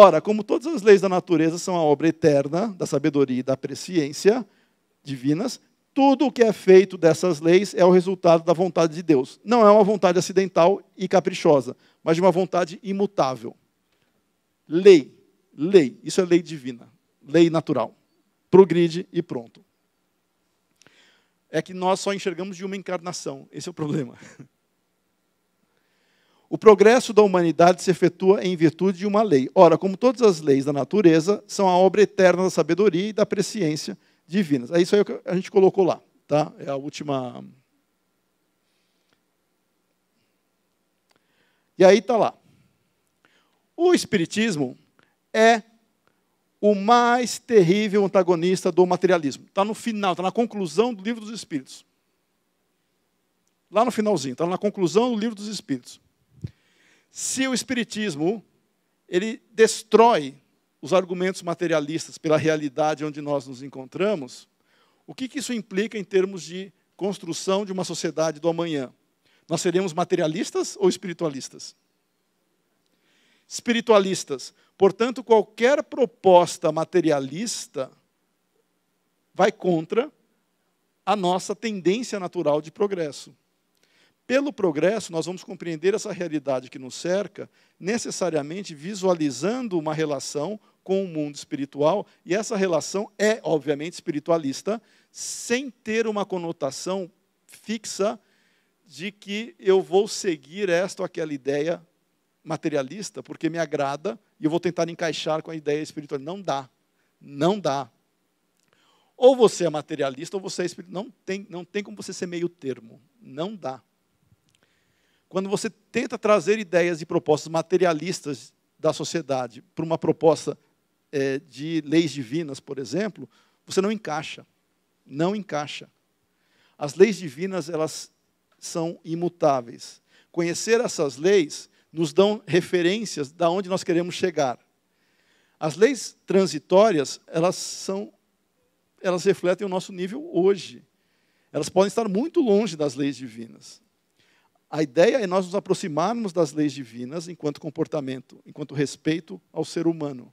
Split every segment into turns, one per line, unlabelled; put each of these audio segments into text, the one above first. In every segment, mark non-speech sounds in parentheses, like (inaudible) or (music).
Ora, como todas as leis da natureza são a obra eterna da sabedoria e da presciência divinas, tudo o que é feito dessas leis é o resultado da vontade de Deus. Não é uma vontade acidental e caprichosa, mas de uma vontade imutável. Lei, lei, isso é lei divina, lei natural. Progride e pronto. É que nós só enxergamos de uma encarnação, esse é o problema. (laughs) O progresso da humanidade se efetua em virtude de uma lei. Ora, como todas as leis da natureza, são a obra eterna da sabedoria e da presciência divinas. É isso aí que a gente colocou lá. Tá? É a última. E aí está lá. O Espiritismo é o mais terrível antagonista do materialismo. Está no final, está na conclusão do livro dos Espíritos. Lá no finalzinho, está na conclusão do livro dos Espíritos se o espiritismo ele destrói os argumentos materialistas pela realidade onde nós nos encontramos, o que, que isso implica em termos de construção de uma sociedade do amanhã? Nós seremos materialistas ou espiritualistas? Espiritualistas. Portanto, qualquer proposta materialista vai contra a nossa tendência natural de progresso. Pelo progresso, nós vamos compreender essa realidade que nos cerca, necessariamente visualizando uma relação com o mundo espiritual, e essa relação é, obviamente, espiritualista, sem ter uma conotação fixa de que eu vou seguir esta ou aquela ideia materialista porque me agrada e eu vou tentar encaixar com a ideia espiritual. Não dá. Não dá. Ou você é materialista ou você é espiritual. Não tem, não tem como você ser meio termo. Não dá. Quando você tenta trazer ideias e propostas materialistas da sociedade para uma proposta é, de leis divinas, por exemplo, você não encaixa. Não encaixa. As leis divinas, elas são imutáveis. Conhecer essas leis nos dão referências da onde nós queremos chegar. As leis transitórias, elas são elas refletem o nosso nível hoje. Elas podem estar muito longe das leis divinas. A ideia é nós nos aproximarmos das leis divinas enquanto comportamento, enquanto respeito ao ser humano.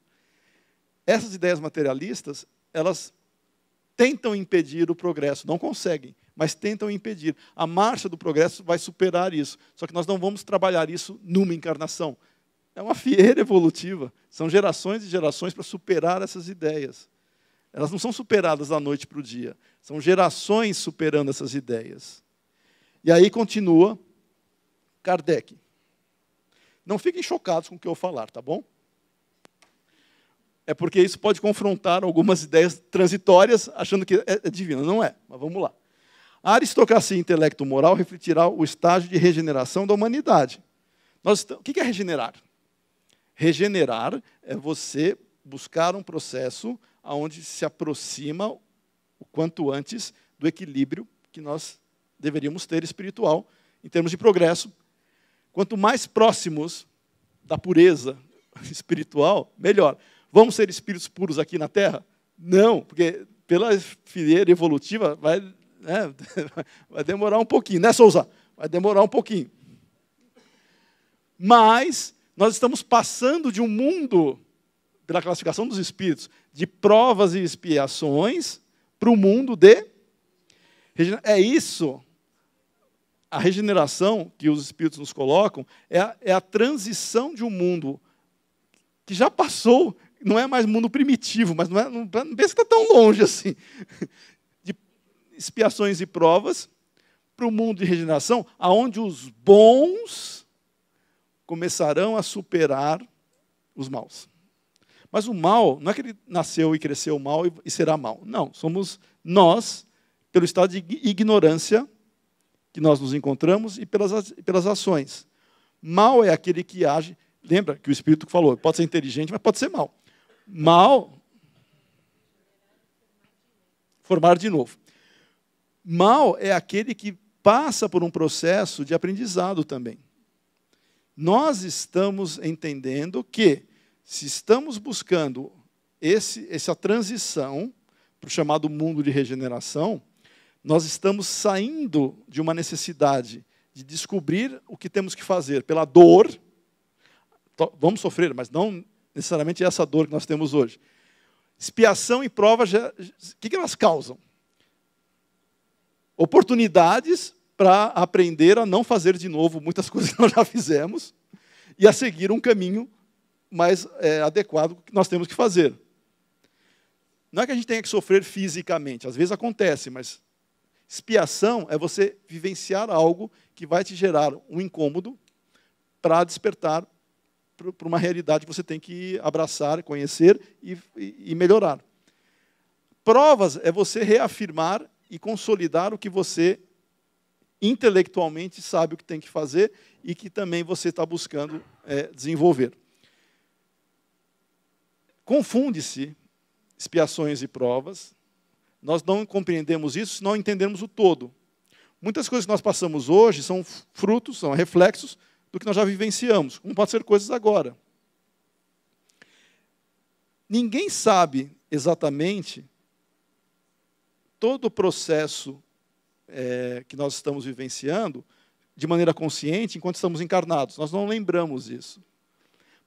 Essas ideias materialistas, elas tentam impedir o progresso, não conseguem, mas tentam impedir. A marcha do progresso vai superar isso, só que nós não vamos trabalhar isso numa encarnação. É uma fieira (laughs) evolutiva, são gerações e gerações para superar essas ideias. Elas não são superadas da noite para o dia, são gerações superando essas ideias. E aí continua Kardec. Não fiquem chocados com o que eu falar, tá bom? É porque isso pode confrontar algumas ideias transitórias, achando que é, é divina. Não é, mas vamos lá. A aristocracia intelecto-moral refletirá o estágio de regeneração da humanidade. Nós estamos... O que é regenerar? Regenerar é você buscar um processo onde se aproxima o quanto antes do equilíbrio que nós deveríamos ter espiritual em termos de progresso Quanto mais próximos da pureza (laughs) espiritual, melhor. Vamos ser espíritos puros aqui na Terra? Não, porque pela fileira evolutiva vai, né, (laughs) vai demorar um pouquinho, né, Souza? Vai demorar um pouquinho. Mas nós estamos passando de um mundo, pela classificação dos espíritos, de provas e expiações para o mundo de. É isso a regeneração que os Espíritos nos colocam é a, é a transição de um mundo que já passou, não é mais mundo primitivo, mas não, é, não, não pensa que está tão longe assim, (laughs) de expiações e provas, para o mundo de regeneração, aonde os bons começarão a superar os maus. Mas o mal, não é que ele nasceu e cresceu mal e será mal. Não, somos nós, pelo estado de ignorância, que nós nos encontramos e pelas, pelas ações. Mal é aquele que age, lembra que o Espírito falou, pode ser inteligente, mas pode ser mal. Mal, formar de novo. Mal é aquele que passa por um processo de aprendizado também. Nós estamos entendendo que, se estamos buscando esse, essa transição para o chamado mundo de regeneração, nós estamos saindo de uma necessidade de descobrir o que temos que fazer pela dor. Vamos sofrer, mas não necessariamente essa dor que nós temos hoje. Expiação e prova, o que elas causam? Oportunidades para aprender a não fazer de novo muitas (laughs) coisas que nós já fizemos e a seguir um caminho mais é, adequado que nós temos que fazer. Não é que a gente tenha que sofrer fisicamente, às vezes acontece, mas Expiação é você vivenciar algo que vai te gerar um incômodo para despertar para uma realidade que você tem que abraçar, conhecer e, e, melhorar. Provas é você reafirmar e consolidar o que você intelectualmente sabe o que tem que fazer e que também você está buscando é, desenvolver. Confunde-se expiações e provas, nós não compreendemos isso se não entendermos o todo. Muitas coisas que nós passamos hoje são frutos, são reflexos do que nós já vivenciamos, como pode ser coisas agora. Ninguém sabe exatamente todo o processo é, que nós estamos vivenciando de maneira consciente enquanto estamos encarnados. Nós não lembramos isso.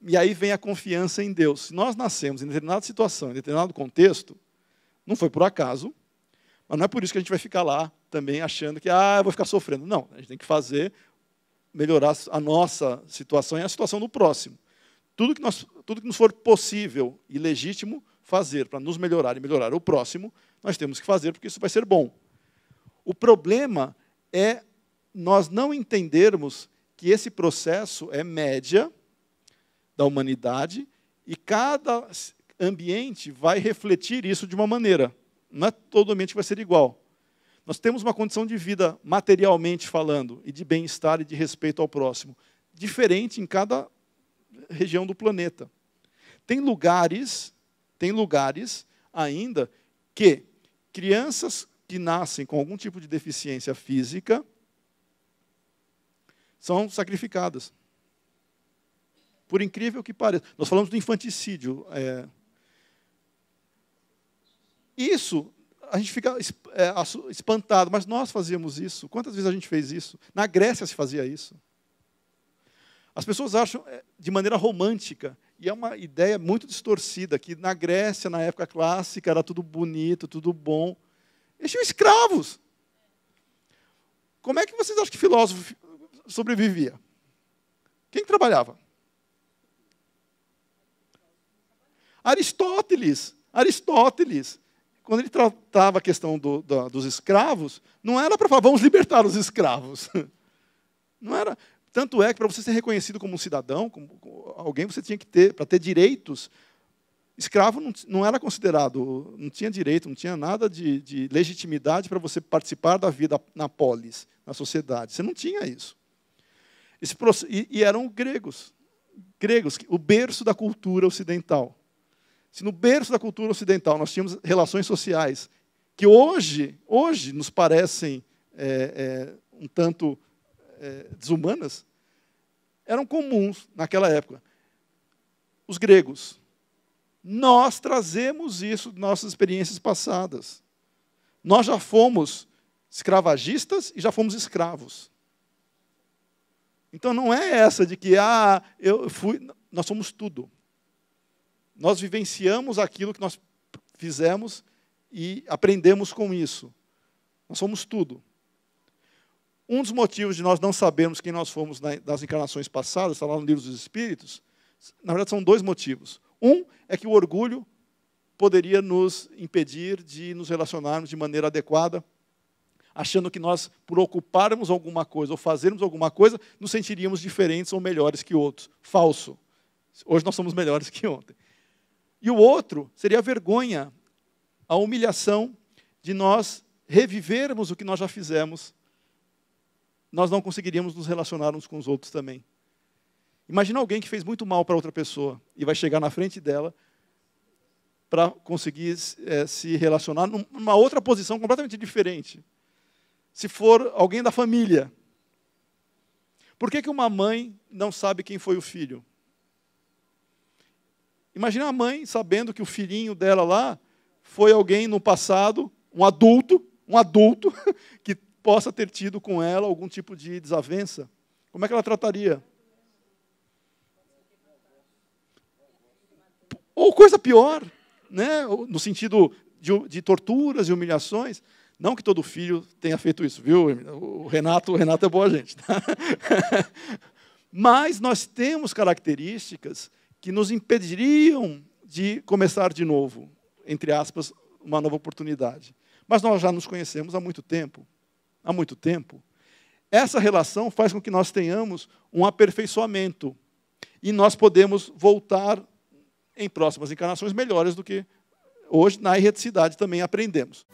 E aí vem a confiança em Deus. Se nós nascemos em determinada situação, em determinado contexto, não foi por acaso, mas não é por isso que a gente vai ficar lá também achando que, ah, eu vou ficar sofrendo. Não, a gente tem que fazer, melhorar a nossa situação e a situação do próximo. Tudo que, nós, tudo que nos for possível e legítimo fazer para nos melhorar e melhorar o próximo, nós temos que fazer, porque isso vai ser bom. O problema é nós não entendermos que esse processo é média da humanidade e cada ambiente vai refletir isso de uma maneira. Não é todo ambiente que vai ser igual. Nós temos uma condição de vida, materialmente falando, e de bem-estar e de respeito ao próximo, diferente em cada região do planeta. Tem lugares, tem lugares ainda que crianças que nascem com algum tipo de deficiência física são sacrificadas. Por incrível que pareça. Nós falamos do infanticídio é, isso, a gente fica é, espantado, mas nós fazíamos isso. Quantas vezes a gente fez isso? Na Grécia se fazia isso. As pessoas acham é, de maneira romântica, e é uma ideia muito distorcida, que na Grécia, na época clássica, era tudo bonito, tudo bom. Eles tinham escravos. Como é que vocês acham que filósofo sobrevivia? Quem trabalhava? Aristóteles. Aristóteles quando ele tratava a questão do, do, dos escravos, não era para falar, vamos libertar os escravos. (laughs) Não era. Tanto é que para você ser reconhecido como um cidadão, como alguém, você tinha que ter, para ter direitos, escravo não, não, era considerado, não tinha direito, não tinha nada de, de legitimidade para você participar da vida na polis, na sociedade. Você não tinha isso. Esse, e, e eram gregos, gregos, o berço da cultura ocidental. Se no berço da cultura ocidental nós tínhamos relações sociais que hoje, hoje nos parecem é, é, um tanto é, desumanas, eram comuns naquela época. Os gregos. Nós trazemos isso de nossas experiências passadas. Nós já fomos escravagistas e já fomos escravos. Então não é essa de que, ah, eu fui. Nós somos tudo nós vivenciamos aquilo que nós fizemos e aprendemos com isso. Nós somos tudo. Um dos motivos de nós não sabermos quem nós fomos nas encarnações passadas, está lá no Livro dos Espíritos, na verdade são dois motivos. Um é que o orgulho poderia nos impedir de nos relacionarmos de maneira adequada, achando que nós, por ocuparmos alguma coisa ou fazermos alguma coisa, nos sentiríamos diferentes ou melhores que outros. Falso. Hoje nós somos melhores (laughs) que ontem. E o outro seria a vergonha, a humilhação de nós revivermos o que nós já fizemos. Nós não conseguiríamos nos relacionar uns com os outros também. Imagina alguém que fez muito mal para outra pessoa e vai chegar na frente dela para conseguir é, se relacionar numa outra posição completamente diferente. Se for alguém da família. Por que, que uma mãe não sabe quem foi o filho? Imagina a mãe sabendo que o filhinho dela lá foi alguém no passado, um adulto, um adulto, (laughs) que possa ter tido com ela algum tipo de desavença. Como é que ela trataria? Ou coisa pior, né? no sentido de, de torturas e humilhações. Não que todo filho tenha feito isso, viu? O Renato, o Renato é boa gente. Tá? (laughs) Mas nós temos características que nos impediriam de começar de novo, entre aspas, uma nova oportunidade. Mas nós já nos conhecemos há muito tempo. Há muito tempo. Essa relação faz com que nós tenhamos um aperfeiçoamento e nós podemos voltar em próximas encarnações melhores do que hoje na irreticidade também aprendemos.